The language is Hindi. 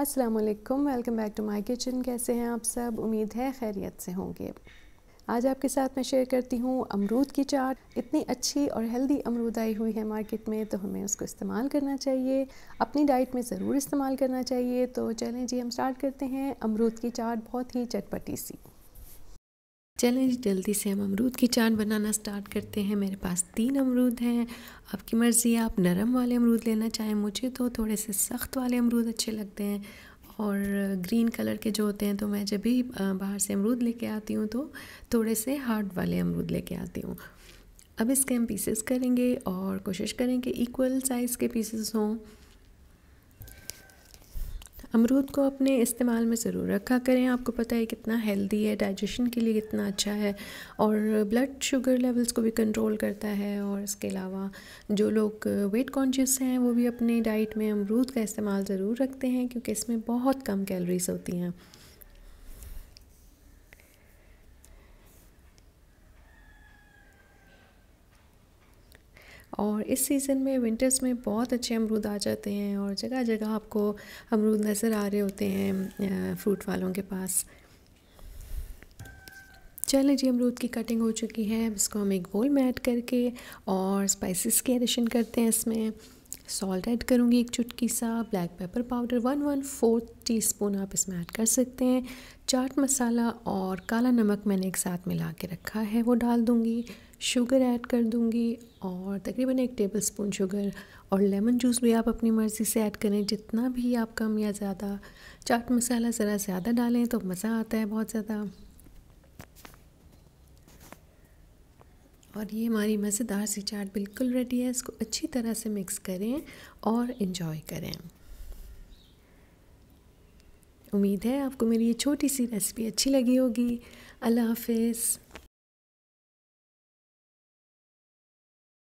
अस्सलाम वालेकुम welcome back to my kitchen कैसे हैं आप सब उम्मीद है खैरियत से होंगे आज आपके साथ मैं शेयर करती हूँ अमरूद की चाट इतनी अच्छी और हेल्दी अमरूद आई हुई है मार्केट में तो हमें उसको इस्तेमाल करना चाहिए अपनी डाइट में ज़रूर इस्तेमाल करना चाहिए तो चलें जी हम स्टार्ट करते हैं अमरूद की चाट बहुत ही चटपटी सी चलें जल्दी से हम अमरूद की चाट बनाना स्टार्ट करते हैं मेरे पास तीन अमरूद हैं आपकी मर्ज़ी आप नरम वाले अमरूद लेना चाहें मुझे तो थोड़े से सख्त वाले अमरूद अच्छे लगते हैं और ग्रीन कलर के जो होते हैं तो मैं जब भी बाहर से अमरूद लेके आती हूँ तो थोड़े से हार्ड वाले अमरूद लेके आती हूँ अब इसके हम पीसेस करेंगे और कोशिश करें कि इक्वल साइज़ के पीसेस हों अमरूद को अपने इस्तेमाल में ज़रूर रखा करें आपको पता है कितना हेल्दी है डाइजेशन के लिए कितना अच्छा है और ब्लड शुगर लेवल्स को भी कंट्रोल करता है और इसके अलावा जो लोग वेट कॉन्शियस हैं वो भी अपने डाइट में अमरूद का इस्तेमाल ज़रूर रखते हैं क्योंकि इसमें बहुत कम कैलोरीज होती हैं और इस सीज़न में विंटर्स में बहुत अच्छे अमरूद आ जाते हैं और जगह जगह आपको अमरूद नज़र आ रहे होते हैं फ्रूट वालों के पास चलें जी अमरूद की कटिंग हो चुकी है इसको हम एक बोल में ऐड करके और स्पाइसेस की एडिशन करते हैं इसमें सॉल्ट ऐड करूँगी एक चुटकी सा black pepper powder one one fourth teaspoon आप इसमें ऐड कर सकते हैं चाट मसाला और काला नमक मैंने एक साथ मिला के रखा है वो डाल दूँगी शुगर ऐड कर दूँगी और तकरीबन एक टेबल स्पून शुगर और लेमन जूस भी आप अपनी मर्ज़ी से ऐड करें जितना भी आप कम या ज़्यादा चाट मसाला ज़रा ज़्यादा डालें तो मज़ा आता है बहुत ज़्यादा और ये हमारी मज़ेदार सी चाट बिल्कुल रेडी है इसको अच्छी तरह से मिक्स करें और इन्जॉय करें उम्मीद है आपको मेरी ये छोटी सी रेसिपी अच्छी लगी होगी अल्लाह हाफिज़